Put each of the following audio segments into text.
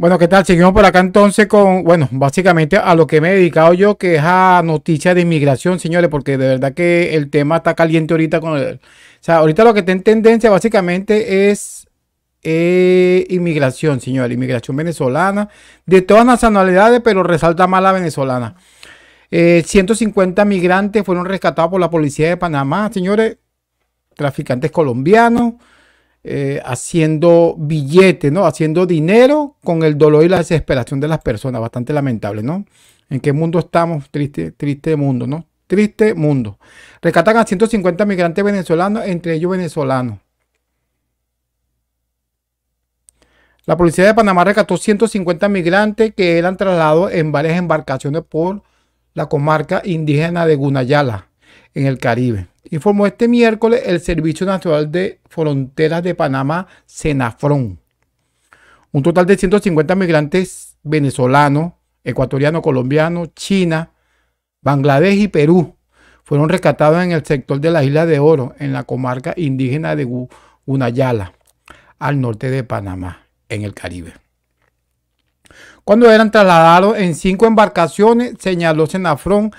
Bueno, ¿qué tal? Seguimos por acá entonces con, bueno, básicamente a lo que me he dedicado yo, que es a noticias de inmigración, señores, porque de verdad que el tema está caliente ahorita con él. O sea, ahorita lo que está en tendencia básicamente es eh, inmigración, señores, inmigración venezolana, de todas nacionalidades, pero resalta más la venezolana. 150 eh, migrantes fueron rescatados por la policía de Panamá, señores, traficantes colombianos. Eh, haciendo billetes, ¿no? Haciendo dinero con el dolor y la desesperación de las personas. Bastante lamentable, ¿no? ¿En qué mundo estamos? Triste, triste mundo, ¿no? Triste mundo. Recatan a 150 migrantes venezolanos, entre ellos venezolanos. La policía de Panamá rescató 150 migrantes que eran trasladados en varias embarcaciones por la comarca indígena de Gunayala en el Caribe. Informó este miércoles el Servicio Nacional de Fronteras de Panamá, Senafrón. Un total de 150 migrantes venezolanos, ecuatorianos, colombianos, China, Bangladesh y Perú fueron rescatados en el sector de la Isla de Oro, en la comarca indígena de Gunayala, al norte de Panamá, en el Caribe. Cuando eran trasladados en cinco embarcaciones, señaló Senafrón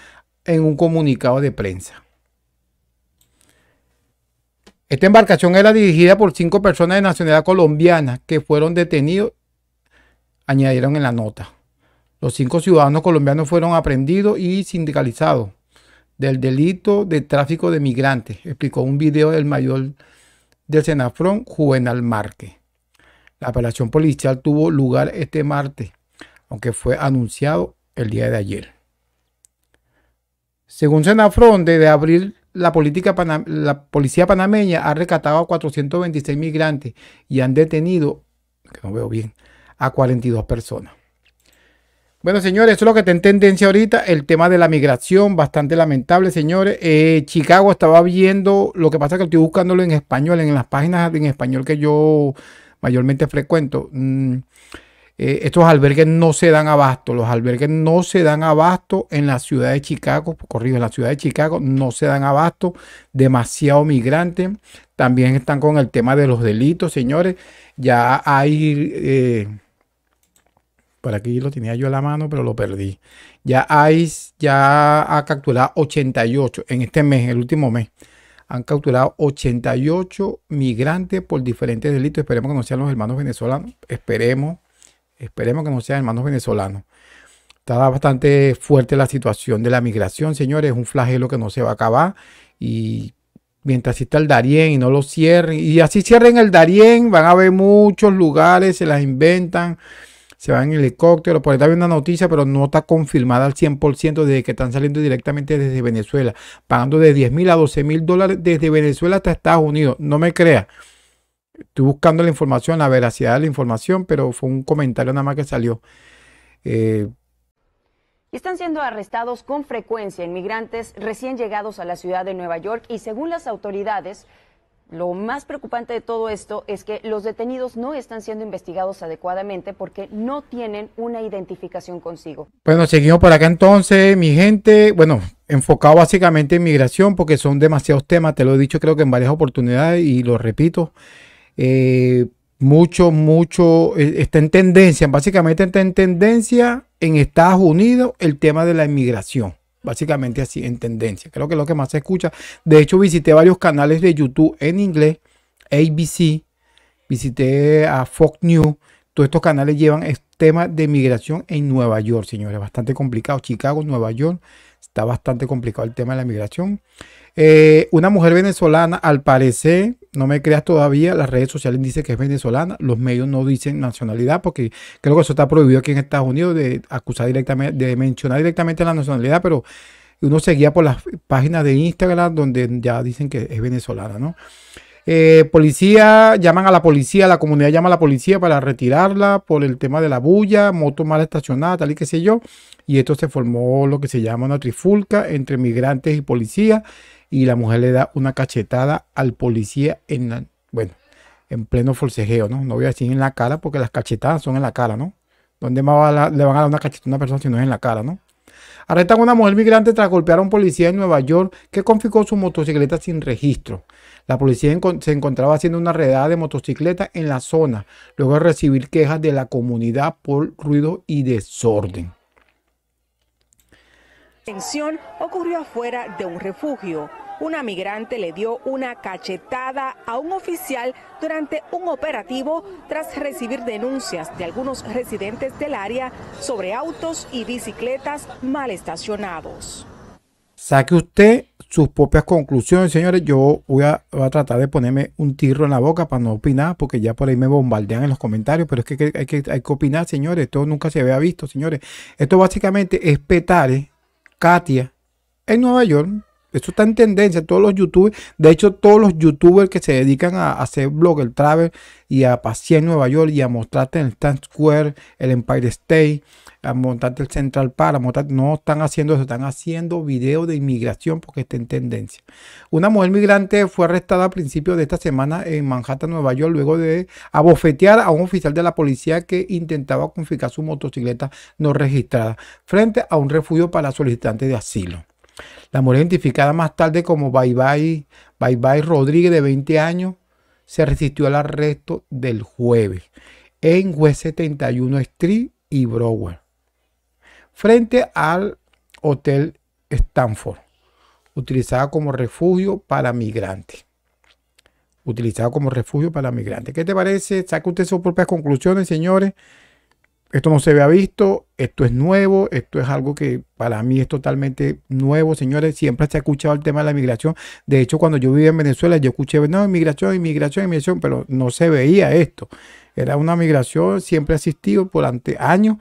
en un comunicado de prensa. Esta embarcación era dirigida por cinco personas de nacionalidad colombiana que fueron detenidos, añadieron en la nota. Los cinco ciudadanos colombianos fueron aprendidos y sindicalizados del delito de tráfico de migrantes, explicó un video del mayor del Senafron Juvenal Márquez. La apelación policial tuvo lugar este martes, aunque fue anunciado el día de ayer. Según Senafron, de abril la, policía panameña ha rescatado a 426 migrantes y han detenido, que no veo bien, a 42 personas. Bueno, señores, eso es lo que está en tendencia ahorita, el tema de la migración, bastante lamentable, señores. Eh, Chicago estaba viendo, lo que pasa es que estoy buscándolo en español, en las páginas en español que yo mayormente frecuento. Mm, eh, estos albergues no se dan abasto, los albergues no se dan abasto en la ciudad de Chicago, pues, Corrido en la ciudad de Chicago no se dan abasto, demasiado migrante, también están con el tema de los delitos, señores, ya hay... Eh, por aquí lo tenía yo a la mano, pero lo perdí. Ya hay. ya ha capturado 88 en este mes, el último mes. Han capturado 88 migrantes por diferentes delitos. Esperemos que no sean los hermanos venezolanos. Esperemos Esperemos que no sean hermanos venezolanos. Está bastante fuerte la situación de la migración, señores. Es un flagelo que no se va a acabar. Y mientras está el Darién y no lo cierren. Y así cierren el Darién, van a ver muchos lugares, se las inventan, se van en helicóptero. Por ahí está una noticia, pero no está confirmada al 100% de que están saliendo directamente desde Venezuela, pagando de 10 mil a 12 mil dólares desde Venezuela hasta Estados Unidos. No me crea estoy buscando la información, la veracidad de la información, pero fue un comentario nada más que salió. Eh, están siendo arrestados con frecuencia inmigrantes recién llegados a la ciudad de Nueva York y según las autoridades, lo más preocupante de todo esto es que los detenidos no están siendo investigados adecuadamente porque no tienen una identificación consigo. Bueno, seguimos por acá entonces, mi gente. Bueno, enfocado básicamente en migración porque son demasiados temas, te lo he dicho creo que en varias oportunidades y lo repito. Eh, mucho, mucho, eh, está en tendencia, básicamente está en tendencia en Estados Unidos el tema de la inmigración. Básicamente así, en tendencia. Creo que es lo que más se escucha. De hecho, visité varios canales de YouTube en inglés, ABC, visité a Fox News. Todos estos canales llevan tema de inmigración en Nueva York, señores. Bastante complicado. Chicago, Nueva York. Está bastante complicado el tema de la inmigración eh, una mujer venezolana, al parecer, no me creas todavía, las redes sociales dicen que es venezolana, los medios no dicen nacionalidad porque creo que eso está prohibido aquí en Estados Unidos de acusar directamente, de mencionar directamente la nacionalidad, pero uno seguía por las páginas de Instagram donde ya dicen que es venezolana, ¿no? Eh, policía, llaman a la policía, la comunidad llama a la policía para retirarla por el tema de la bulla, moto mal estacionada, tal y qué sé yo. Y esto se formó lo que se llama una trifulca entre migrantes y policía y la mujer le da una cachetada al policía en, la, bueno, en pleno forcejeo, ¿no? No voy a decir en la cara porque las cachetadas son en la cara, ¿no? ¿Dónde le van a dar una cachetada a una persona si no es en la cara, ¿no? Arrestan a una mujer migrante tras golpear a un policía en Nueva York que confiscó su motocicleta sin registro. La policía se encontraba haciendo una redada de motocicletas en la zona, luego de recibir quejas de la comunidad por ruido y desorden tensión ocurrió afuera de un refugio. Una migrante le dio una cachetada a un oficial durante un operativo tras recibir denuncias de algunos residentes del área sobre autos y bicicletas mal estacionados. Saque usted sus propias conclusiones, señores. Yo voy a, tratar de ponerme un tiro en la boca para no opinar, porque ya por ahí me bombardean en los comentarios. Pero es que hay que, opinar, señores. Esto nunca se había visto, señores. Esto básicamente es petare eh, Katia en Nueva York eso está en tendencia. Todos los youtubers, de hecho, todos los youtubers que se dedican a, hacer blog, el travel y a pasear Nueva York y a mostrarte en el Times Square, el Empire State, a montarte el Central Park, no están haciendo eso, están haciendo videos de inmigración porque está en tendencia. Una mujer migrante fue arrestada a principios de esta semana en Manhattan, Nueva York, luego de abofetear a un oficial de la policía que intentaba confiscar su motocicleta no registrada frente a un refugio para solicitantes de asilo. La mujer identificada más tarde como Bye Bye, Bye Bye Rodríguez de 20 años se resistió al arresto del jueves en West 71 Street y Broward, frente al Hotel Stanford, utilizada como refugio para migrantes. Utilizado como refugio para migrantes. ¿Qué te parece? Saca usted sus propias conclusiones, señores esto no se había visto, esto es nuevo, esto es algo que para mí es totalmente nuevo, señores. Siempre se ha escuchado el tema de la migración. De hecho, cuando yo vivía en Venezuela, yo escuché, no, migración, inmigración, inmigración, pero no se veía esto. Era una migración, siempre ha existido durante años,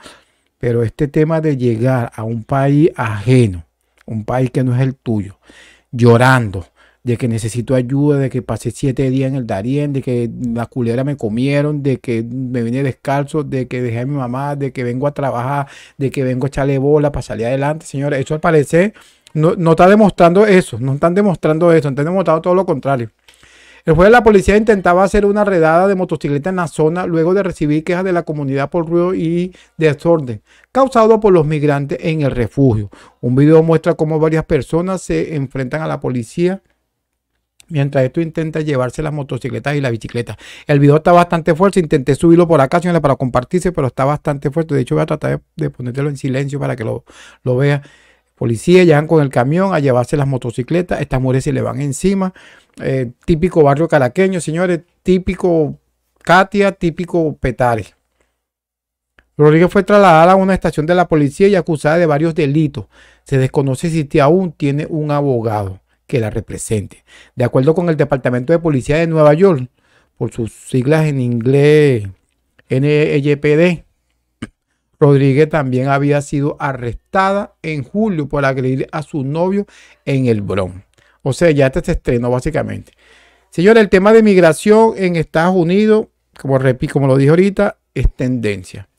pero este tema de llegar a un país ajeno, un país que no es el tuyo, llorando, de que necesito ayuda, de que pasé siete días en el Darién, de que las culeras me comieron, de que me vine descalzo, de que dejé a mi mamá, de que vengo a trabajar, de que vengo a echarle bola para salir adelante, señores. Eso al parecer no, está demostrando eso, no están demostrando eso, han demostrando todo lo contrario. El jueves la policía intentaba hacer una redada de motocicletas en la zona luego de recibir quejas de la comunidad por ruido y desorden causado por los migrantes en el refugio. Un video muestra cómo varias personas se enfrentan a la policía mientras esto intenta llevarse las motocicletas y la bicicleta. El video está bastante fuerte, intenté subirlo por acá, señores, para compartirse, pero está bastante fuerte. De hecho, voy a tratar de, ponértelo en silencio para que lo, lo vea. Policía llegan con el camión a llevarse las motocicletas, estas mujeres se le van encima. Eh, típico barrio caraqueño, señores, típico Katia, típico Petare. Rodríguez fue trasladada a una estación de la policía y acusada de varios delitos. Se desconoce si este aún tiene un abogado que la represente. De acuerdo con el Departamento de Policía de Nueva York, por sus siglas en inglés NYPD, e Rodríguez también había sido arrestada en julio por agredir a su novio en el Bronx. O sea, ya este se estrenó básicamente. Señora, el tema de migración en Estados Unidos, como, repito, como lo dije ahorita, es tendencia.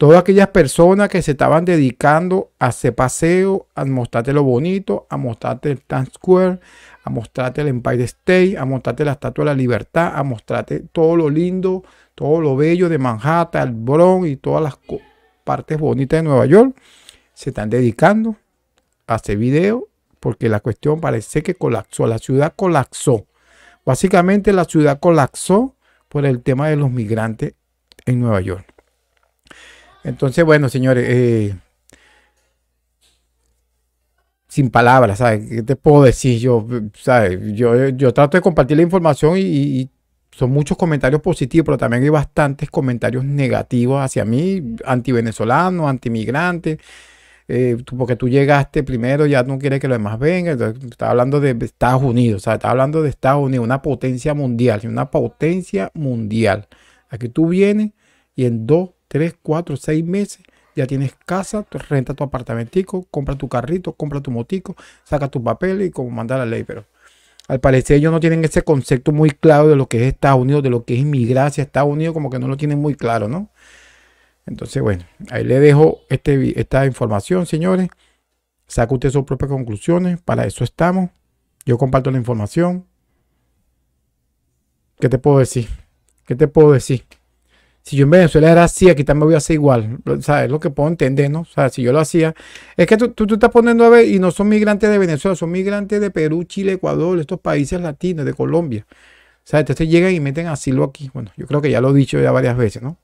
Todas aquellas personas que se estaban dedicando a hacer paseo, a mostrarte lo bonito, a mostrarte el Times Square, a mostrarte el Empire State, a mostrarte la Estatua de la Libertad, a mostrarte todo lo lindo, todo lo bello de Manhattan, el Bronx y todas las partes bonitas de Nueva York. Se están dedicando a hacer video porque la cuestión parece que colapsó, la ciudad colapsó. Básicamente la ciudad colapsó por el tema de los migrantes en Nueva York. Entonces, bueno, señores, eh, sin palabras, ¿sabes? ¿Qué te puedo decir? Yo, Yo, trato de compartir la información y, son muchos comentarios positivos, pero también hay bastantes comentarios negativos hacia mí, anti-venezolano, anti eh, porque tú llegaste primero, ya no quieres que los demás vengan. Está hablando de Estados Unidos, o está hablando de Estados Unidos, una potencia mundial, una potencia mundial. Aquí tú vienes y en dos 3, cuatro, seis meses, ya tienes casa, renta tu apartamentico, compra tu carrito, compra tu motico, saca tus papel y como manda la ley, pero al parecer ellos no tienen ese concepto muy claro de lo que es Estados Unidos, de lo que es inmigración a Estados Unidos, como que no lo tienen muy claro, ¿no? Entonces, bueno, ahí le dejo este esta información, señores. Saca usted sus propias conclusiones, para eso estamos. Yo comparto la información. ¿Qué te puedo decir? ¿Qué te puedo decir? si yo en Venezuela era así, aquí también voy a hacer igual. es Lo que puedo entender, ¿no? O si yo lo hacía. Es que tú, tú, estás poniendo a ver, y no son migrantes de Venezuela, son migrantes de Perú, Chile, Ecuador, estos países latinos, de Colombia. O sea, entonces llegan y meten asilo aquí. Bueno, yo creo que ya lo he dicho ya varias veces, ¿no?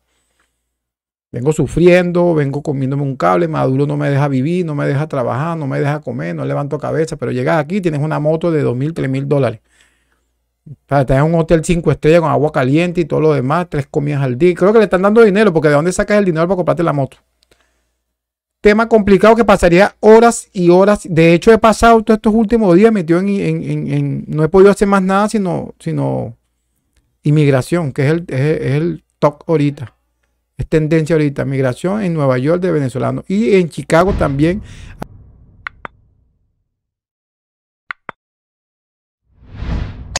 Vengo sufriendo, vengo comiéndome un cable, Maduro no me deja vivir, no me deja trabajar, no me deja comer, no levanto cabeza, pero llegas aquí, tienes una moto de 2.000, 3.000 dólares. Para tener un hotel 5 estrellas con agua caliente y todo lo demás, tres comidas al día. Creo que le están dando dinero, porque ¿de dónde sacas el dinero para comprarte la moto? Tema complicado que pasaría horas y horas. De hecho, he pasado todos estos últimos días metido en. no he podido hacer más nada sino, sino inmigración, que es el, el top ahorita es tendencia ahorita, migración en Nueva York de venezolanos y en Chicago también.